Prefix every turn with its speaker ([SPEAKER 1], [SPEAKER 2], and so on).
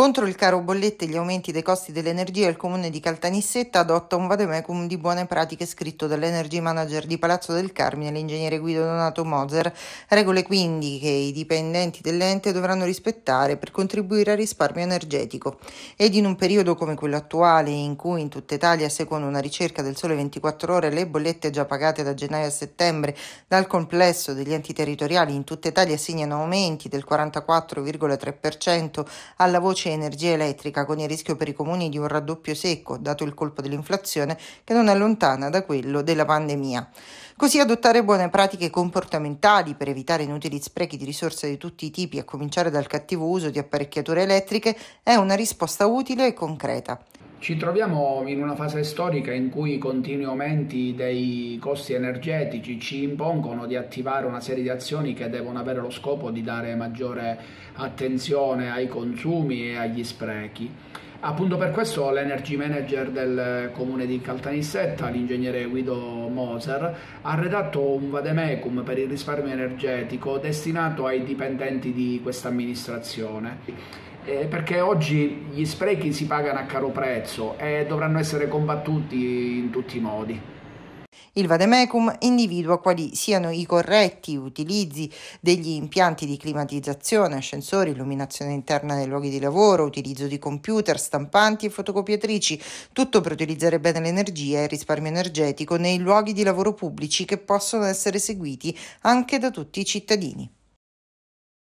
[SPEAKER 1] Contro il caro bollette e gli aumenti dei costi dell'energia, il comune di Caltanissetta adotta un vademecum di buone pratiche scritto dall'energy manager di Palazzo del Carmine, l'ingegnere Guido Donato Moser. Regole quindi che i dipendenti dell'ente dovranno rispettare per contribuire al risparmio energetico. Ed in un periodo come quello attuale, in cui in tutta Italia, secondo una ricerca del Sole 24 Ore, le bollette già pagate da gennaio a settembre dal complesso degli enti territoriali in tutta Italia segnano aumenti del 44,3% alla voce invece energia elettrica con il rischio per i comuni di un raddoppio secco, dato il colpo dell'inflazione, che non è lontana da quello della pandemia. Così adottare buone pratiche comportamentali per evitare inutili sprechi di risorse di tutti i tipi, a cominciare dal cattivo uso di apparecchiature elettriche, è una risposta utile e concreta.
[SPEAKER 2] Ci troviamo in una fase storica in cui i continui aumenti dei costi energetici ci impongono di attivare una serie di azioni che devono avere lo scopo di dare maggiore attenzione ai consumi e agli sprechi. Appunto per questo l'energy manager del comune di Caltanissetta, l'ingegnere Guido Moser, ha redatto un vademecum per il risparmio energetico destinato ai dipendenti di questa amministrazione eh, perché oggi gli sprechi si pagano a caro prezzo e dovranno essere combattuti in tutti i modi.
[SPEAKER 1] Il Vademecum individua quali siano i corretti utilizzi degli impianti di climatizzazione, ascensori, illuminazione interna nei luoghi di lavoro, utilizzo di computer, stampanti e fotocopiatrici, tutto per utilizzare bene l'energia e il risparmio energetico nei luoghi di lavoro pubblici che possono essere seguiti anche da tutti i cittadini.